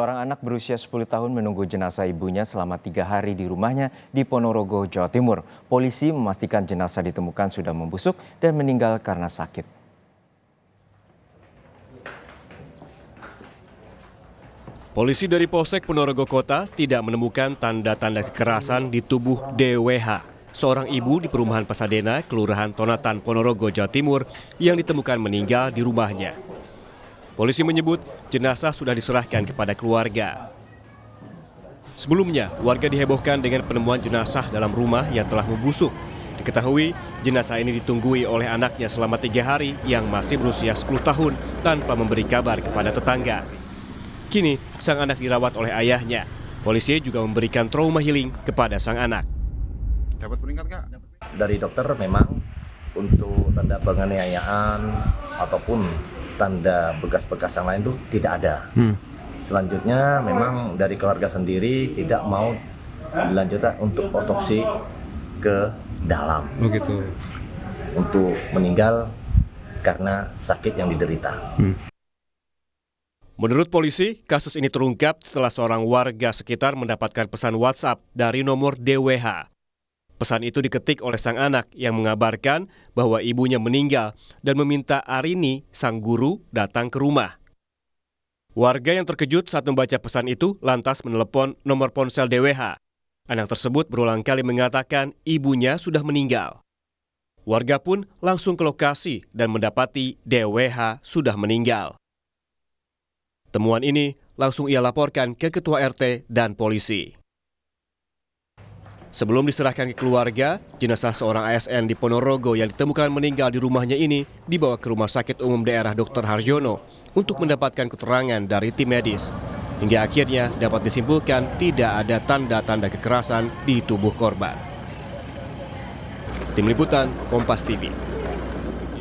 Seorang anak berusia 10 tahun menunggu jenazah ibunya selama tiga hari di rumahnya di Ponorogo, Jawa Timur. Polisi memastikan jenazah ditemukan sudah membusuk dan meninggal karena sakit. Polisi dari Polsek Ponorogo Kota tidak menemukan tanda-tanda kekerasan di tubuh DWH, seorang ibu di perumahan Pasadena, Kelurahan Tonatan, Ponorogo, Jawa Timur, yang ditemukan meninggal di rumahnya. Polisi menyebut jenazah sudah diserahkan kepada keluarga. Sebelumnya, warga dihebohkan dengan penemuan jenazah dalam rumah yang telah membusuk. Diketahui, jenazah ini ditunggui oleh anaknya selama tiga hari yang masih berusia 10 tahun tanpa memberi kabar kepada tetangga. Kini, sang anak dirawat oleh ayahnya. Polisi juga memberikan trauma healing kepada sang anak. Dapat peringkat, Kak? Dari dokter memang untuk tanda penganiayaan ataupun tanda bekas-bekas yang lain tuh tidak ada. Hmm. Selanjutnya memang dari keluarga sendiri tidak mau dilanjutkan untuk otopsi ke dalam. Begitu. Oh, untuk meninggal karena sakit yang diderita. Hmm. Menurut polisi, kasus ini terungkap setelah seorang warga sekitar mendapatkan pesan WhatsApp dari nomor DWH Pesan itu diketik oleh sang anak yang mengabarkan bahwa ibunya meninggal dan meminta Arini, sang guru, datang ke rumah. Warga yang terkejut saat membaca pesan itu lantas menelepon nomor ponsel DWH. Anak tersebut berulang kali mengatakan ibunya sudah meninggal. Warga pun langsung ke lokasi dan mendapati DWH sudah meninggal. Temuan ini langsung ia laporkan ke ketua RT dan polisi. Sebelum diserahkan ke keluarga, jenazah seorang ASN di Ponorogo yang ditemukan meninggal di rumahnya ini dibawa ke Rumah Sakit Umum Daerah Dr. Harjono untuk mendapatkan keterangan dari tim medis. Hingga akhirnya dapat disimpulkan tidak ada tanda-tanda kekerasan di tubuh korban. Tim Liputan, Kompas TV.